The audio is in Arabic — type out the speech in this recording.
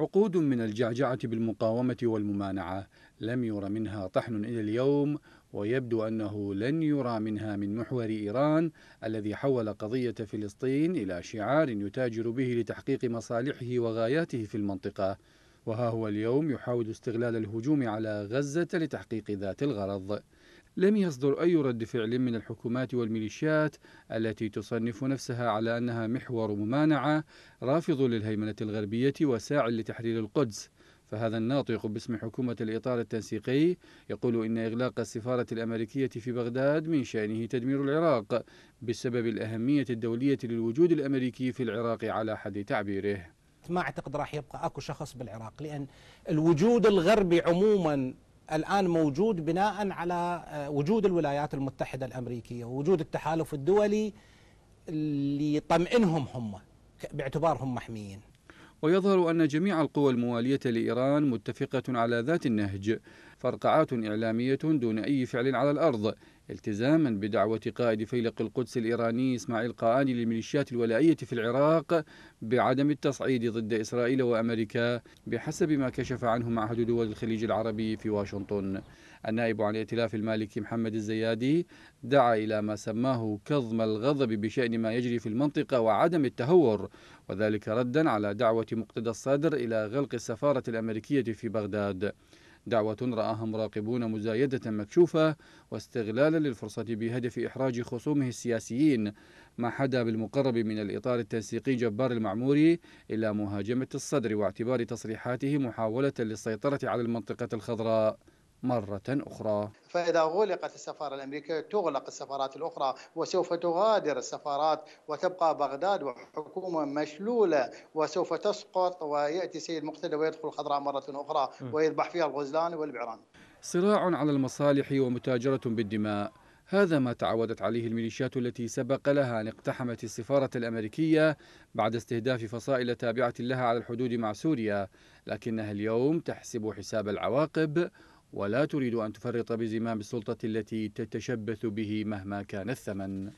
عقود من الجعجعة بالمقاومة والممانعة لم ير منها طحن إلى اليوم ويبدو أنه لن يرى منها من محور إيران الذي حول قضية فلسطين إلى شعار يتاجر به لتحقيق مصالحه وغاياته في المنطقة وها هو اليوم يحاول استغلال الهجوم على غزة لتحقيق ذات الغرض لم يصدر أي رد فعل من الحكومات والميليشيات التي تصنف نفسها على أنها محور ممانعة رافض للهيمنة الغربية وساع لتحرير القدس فهذا الناطق باسم حكومة الإطار التنسيقي يقول إن إغلاق السفارة الأمريكية في بغداد من شأنه تدمير العراق بسبب الأهمية الدولية للوجود الأمريكي في العراق على حد تعبيره ما أعتقد راح يبقى أكو شخص بالعراق لأن الوجود الغربي عموما الآن موجود بناء على آه، وجود الولايات المتحدة الأمريكية ووجود التحالف الدولي ليطمئنهم هم باعتبارهم محميين ويظهر أن جميع القوى الموالية لإيران متفقة على ذات النهج فرقعات إعلامية دون أي فعل على الأرض التزاما بدعوة قائد فيلق القدس الإيراني إسماعيل قاني للميليشيات الولائية في العراق بعدم التصعيد ضد إسرائيل وأمريكا بحسب ما كشف عنه معهد دول الخليج العربي في واشنطن النائب عن الائتلاف المالكي محمد الزيادي دعا إلى ما سماه كظم الغضب بشأن ما يجري في المنطقة وعدم التهور وذلك ردا على دعوة مقتدى الصدر إلى غلق السفارة الأمريكية في بغداد دعوة رآها مراقبون مزايدة مكشوفة واستغلالا للفرصة بهدف إحراج خصومه السياسيين ما حدا بالمقرب من الإطار التنسيقي جبار المعموري إلى مهاجمة الصدر واعتبار تصريحاته محاولة للسيطرة على المنطقة الخضراء مرة أخرى فإذا غلقت السفارة الأمريكية تغلق السفارات الأخرى وسوف تغادر السفارات وتبقى بغداد وحكومة مشلولة وسوف تسقط ويأتي سيد مقتدى ويدخل الخضراء مرة أخرى ويذبح فيها الغزلان والبعران صراع على المصالح ومتاجرة بالدماء هذا ما تعودت عليه الميليشيات التي سبق لها أن اقتحمت السفارة الأمريكية بعد استهداف فصائل تابعة لها على الحدود مع سوريا لكنها اليوم تحسب حساب العواقب ولا تريد أن تفرط بزمام السلطة التي تتشبث به مهما كان الثمن